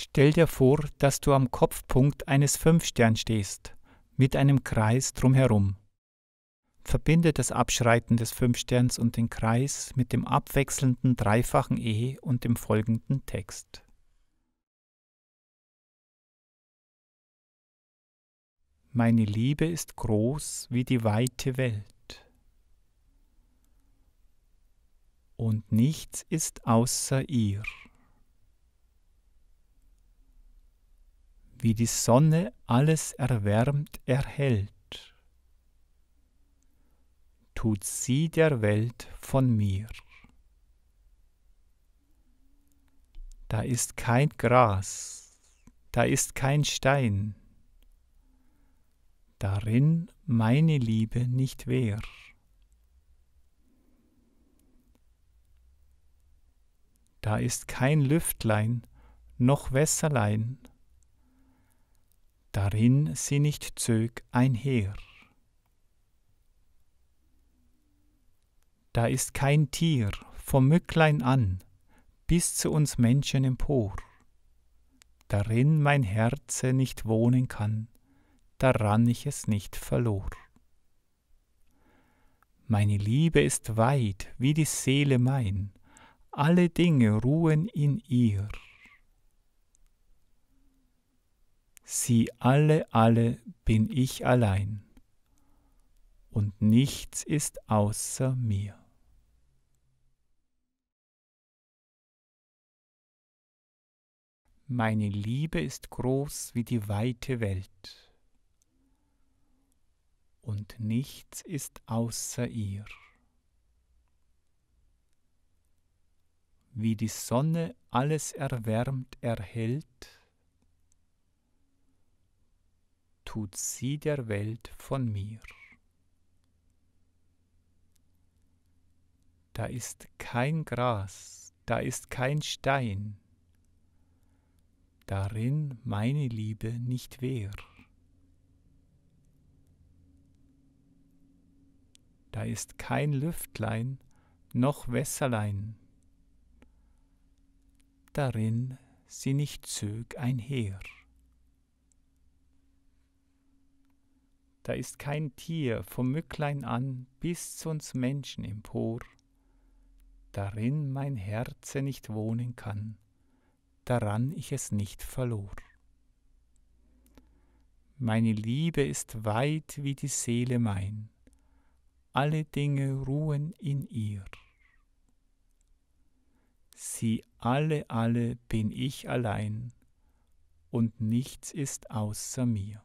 Stell dir vor, dass du am Kopfpunkt eines Fünfsterns stehst, mit einem Kreis drumherum. Verbinde das Abschreiten des Fünfsterns und den Kreis mit dem abwechselnden dreifachen E und dem folgenden Text. Meine Liebe ist groß wie die weite Welt. Und nichts ist außer ihr. wie die Sonne alles erwärmt erhält, tut sie der Welt von mir. Da ist kein Gras, da ist kein Stein, darin meine Liebe nicht wehr. Da ist kein Lüftlein noch Wässerlein, darin sie nicht zög einher. Da ist kein Tier vom Mücklein an bis zu uns Menschen empor, darin mein Herze nicht wohnen kann, daran ich es nicht verlor. Meine Liebe ist weit wie die Seele mein, alle Dinge ruhen in ihr. sie alle, alle bin ich allein und nichts ist außer mir. Meine Liebe ist groß wie die weite Welt und nichts ist außer ihr. Wie die Sonne alles erwärmt erhält, tut sie der Welt von mir. Da ist kein Gras, da ist kein Stein, darin meine Liebe nicht wehr. Da ist kein Lüftlein noch Wässerlein, darin sie nicht zög einher. da ist kein Tier vom Mücklein an bis zu uns Menschen empor, darin mein Herze nicht wohnen kann, daran ich es nicht verlor. Meine Liebe ist weit wie die Seele mein, alle Dinge ruhen in ihr. Sie alle, alle bin ich allein, und nichts ist außer mir.